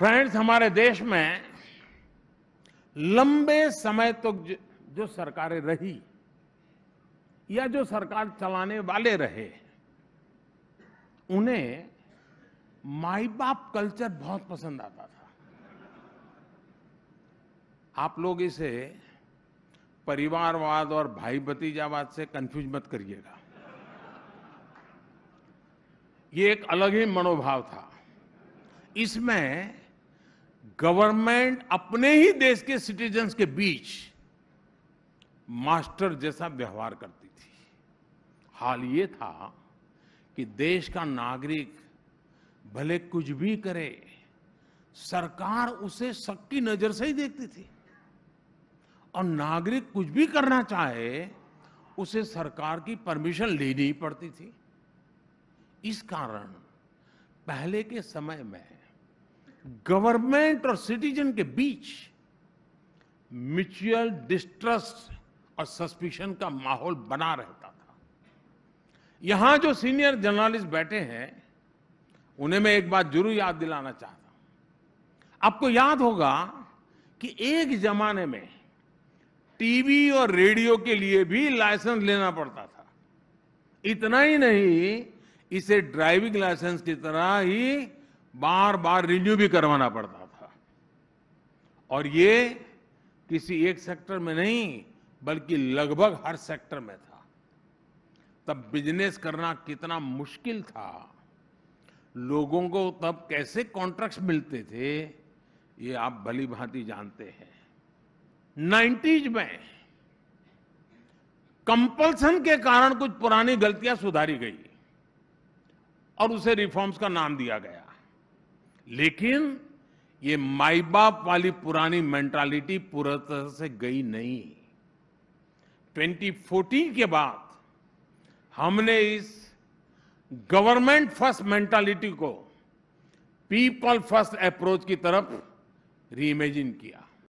friends हमारे देश में लंबे समय तक तो जो सरकारें रही या जो सरकार चलाने वाले रहे उन्हें माई बाप कल्चर बहुत पसंद आता था आप लोग इसे परिवारवाद और भाई भतीजावाद से कंफ्यूज मत करिएगा ये एक अलग ही मनोभाव था इसमें गवर्नमेंट अपने ही देश के सिटीजन्स के बीच मास्टर जैसा व्यवहार करती थी हाल ये था कि देश का नागरिक भले कुछ भी करे सरकार उसे सबकी नजर से ही देखती थी और नागरिक कुछ भी करना चाहे उसे सरकार की परमिशन लेनी ही पड़ती थी इस कारण पहले के समय में गवर्नमेंट और सिटीजन के बीच म्यूचुअल डिस्ट्रस्ट और सस्पिशन का माहौल बना रहता था यहां जो सीनियर जर्नलिस्ट बैठे हैं उन्हें मैं एक बात जरूर याद दिलाना चाहता हूं आपको याद होगा कि एक जमाने में टीवी और रेडियो के लिए भी लाइसेंस लेना पड़ता था इतना ही नहीं इसे ड्राइविंग लाइसेंस की तरह ही बार बार रिन्यू भी करवाना पड़ता था और ये किसी एक सेक्टर में नहीं बल्कि लगभग हर सेक्टर में था तब बिजनेस करना कितना मुश्किल था लोगों को तब कैसे कॉन्ट्रैक्ट्स मिलते थे ये आप भली भांति जानते हैं नाइन्टीज में कंपल्सन के कारण कुछ पुरानी गलतियां सुधारी गई और उसे रिफॉर्म्स का नाम दिया गया लेकिन ये माई बाप वाली पुरानी मेंटालिटी पूरा तरह से गई नहीं 2014 के बाद हमने इस गवर्नमेंट फर्स्ट मेंटालिटी को पीपल फर्स्ट अप्रोच की तरफ रीइमेजिन किया